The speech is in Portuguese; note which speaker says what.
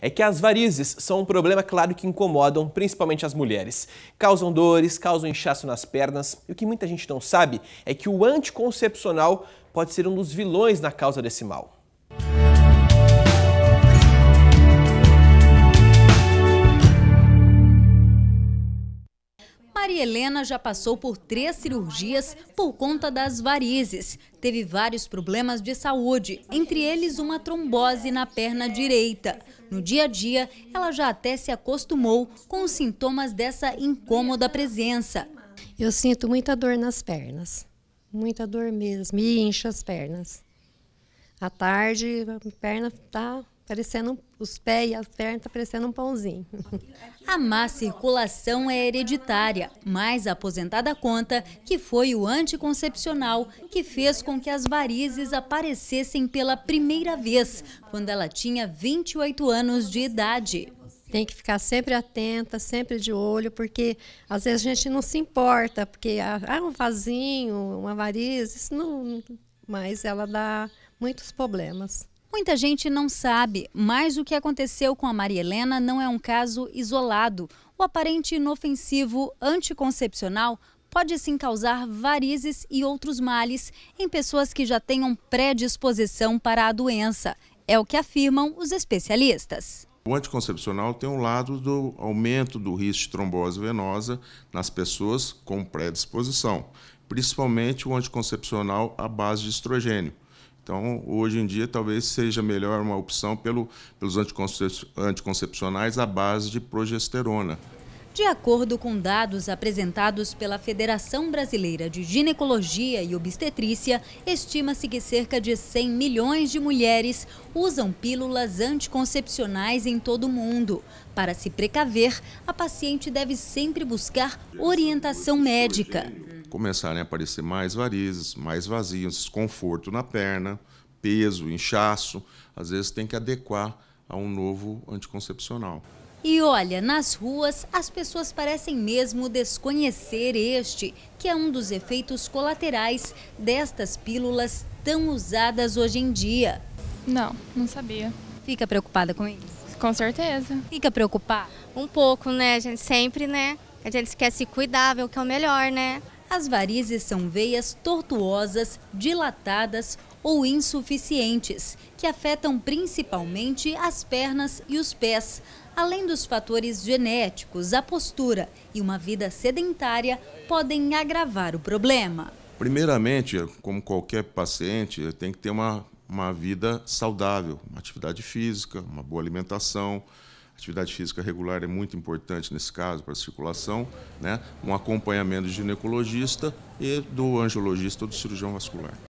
Speaker 1: é que as varizes são um problema claro que incomodam principalmente as mulheres. Causam dores, causam inchaço nas pernas, e o que muita gente não sabe é que o anticoncepcional pode ser um dos vilões na causa desse mal.
Speaker 2: Maria Helena já passou por três cirurgias por conta das varizes. Teve vários problemas de saúde, entre eles uma trombose na perna direita. No dia a dia, ela já até se acostumou com os sintomas dessa incômoda presença.
Speaker 3: Eu sinto muita dor nas pernas, muita dor mesmo, me incha as pernas. À tarde, a perna está parecendo os pés e as pernas tá parecendo um pãozinho. A má circulação é hereditária,
Speaker 2: mas a aposentada conta que foi o anticoncepcional que fez com que as varizes aparecessem pela primeira vez, quando ela tinha 28 anos
Speaker 3: de idade. Tem que ficar sempre atenta, sempre de olho, porque às vezes a gente não se importa, porque ah, ah um vasinho, uma variz, isso não, mas ela dá muitos problemas. Muita gente não sabe, mas o que aconteceu
Speaker 2: com a Maria Helena não é um caso isolado. O aparente inofensivo anticoncepcional pode sim causar varizes e outros males em pessoas que já tenham predisposição para a doença. É o que afirmam os especialistas.
Speaker 1: O anticoncepcional tem um lado do aumento do risco de trombose venosa nas pessoas com predisposição, principalmente o anticoncepcional à base de estrogênio. Então, hoje em dia, talvez seja melhor uma opção pelo, pelos anticoncepcionais à base de progesterona.
Speaker 2: De acordo com dados apresentados pela Federação Brasileira de Ginecologia e Obstetrícia, estima-se que cerca de 100 milhões de mulheres usam pílulas anticoncepcionais em todo o mundo. Para se precaver, a paciente deve sempre buscar orientação médica
Speaker 1: começarem a aparecer mais varizes, mais vazios, desconforto na perna, peso, inchaço. Às vezes tem que adequar a um novo anticoncepcional.
Speaker 2: E olha, nas ruas as pessoas parecem mesmo desconhecer este, que é um dos efeitos colaterais destas pílulas tão usadas hoje em dia. Não, não sabia. Fica preocupada com isso? Com certeza. Fica preocupada? Um pouco, né? A gente sempre, né? A gente quer se cuidar, ver o que é o melhor, né? As varizes são veias tortuosas, dilatadas ou insuficientes, que afetam principalmente as pernas e os pés, além dos fatores genéticos, a postura e uma vida sedentária podem agravar o problema.
Speaker 1: Primeiramente, como qualquer paciente, tem que ter uma, uma vida saudável, uma atividade física, uma boa alimentação, Atividade física regular é muito importante nesse caso para a circulação, né? um acompanhamento do ginecologista e do angiologista ou do cirurgião vascular.